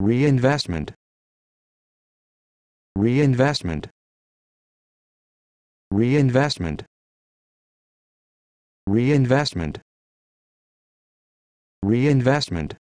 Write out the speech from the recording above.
Reinvestment. Reinvestment. Reinvestment. Reinvestment. Reinvestment.